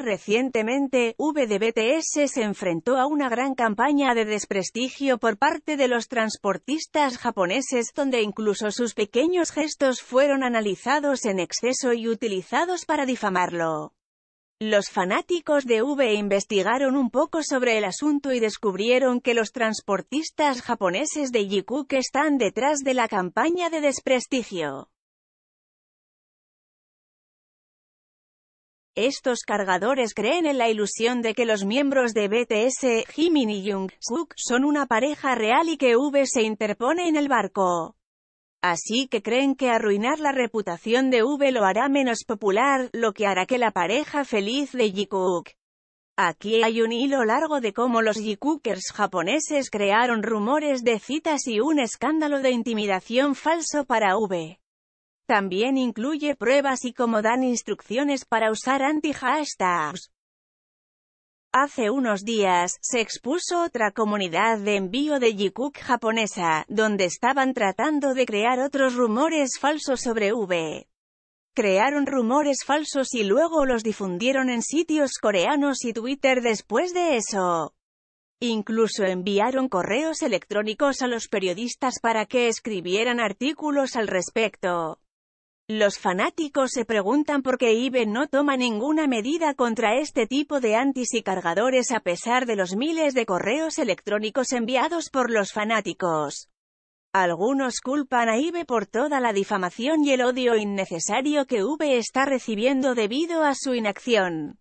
recientemente, VDBTS se enfrentó a una gran campaña de desprestigio por parte de los transportistas japoneses donde incluso sus pequeños gestos fueron analizados en exceso y utilizados para difamarlo. Los fanáticos de V investigaron un poco sobre el asunto y descubrieron que los transportistas japoneses de Yiku están detrás de la campaña de desprestigio. Estos cargadores creen en la ilusión de que los miembros de BTS, Jimin y jung son una pareja real y que V se interpone en el barco. Así que creen que arruinar la reputación de V lo hará menos popular, lo que hará que la pareja feliz de Jikook. Aquí hay un hilo largo de cómo los Jikookers japoneses crearon rumores de citas y un escándalo de intimidación falso para V. También incluye pruebas y cómo dan instrucciones para usar anti-hashtags. Hace unos días, se expuso otra comunidad de envío de Jikuk japonesa, donde estaban tratando de crear otros rumores falsos sobre V. Crearon rumores falsos y luego los difundieron en sitios coreanos y Twitter después de eso. Incluso enviaron correos electrónicos a los periodistas para que escribieran artículos al respecto. Los fanáticos se preguntan por qué IBE no toma ninguna medida contra este tipo de antis y cargadores a pesar de los miles de correos electrónicos enviados por los fanáticos. Algunos culpan a IBE por toda la difamación y el odio innecesario que V está recibiendo debido a su inacción.